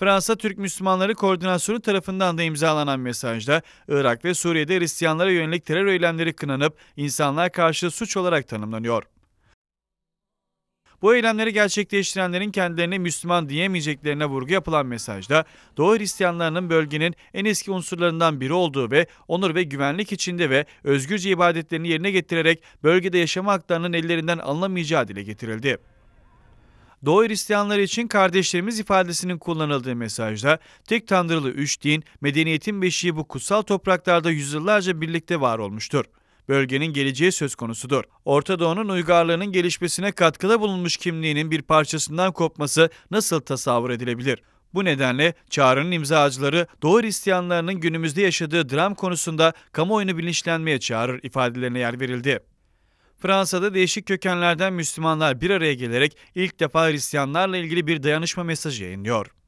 Fransa Türk Müslümanları Koordinasyonu tarafından da imzalanan mesajda Irak ve Suriye'de Hristiyanlara yönelik terör eylemleri kınanıp insanlar karşı suç olarak tanımlanıyor. Bu eylemleri gerçekleştirenlerin kendilerini Müslüman diyemeyeceklerine vurgu yapılan mesajda Doğu Hristiyanlarının bölgenin en eski unsurlarından biri olduğu ve onur ve güvenlik içinde ve özgürce ibadetlerini yerine getirerek bölgede yaşama haklarının ellerinden alınamayacağı dile getirildi. Doğu Hristiyanları için kardeşlerimiz ifadesinin kullanıldığı mesajda tek tanrılı üç din, medeniyetin beşiği bu kutsal topraklarda yüzyıllarca birlikte var olmuştur bölgenin geleceği söz konusudur. Orta Doğu'nun uygarlığının gelişmesine katkıda bulunmuş kimliğinin bir parçasından kopması nasıl tasavvur edilebilir? Bu nedenle çağrının imzacıları Doğu Hristiyanlarının günümüzde yaşadığı dram konusunda kamuoyunu bilinçlenmeye çağırır ifadelerine yer verildi. Fransa'da değişik kökenlerden Müslümanlar bir araya gelerek ilk defa Hristiyanlarla ilgili bir dayanışma mesajı yayınlıyor.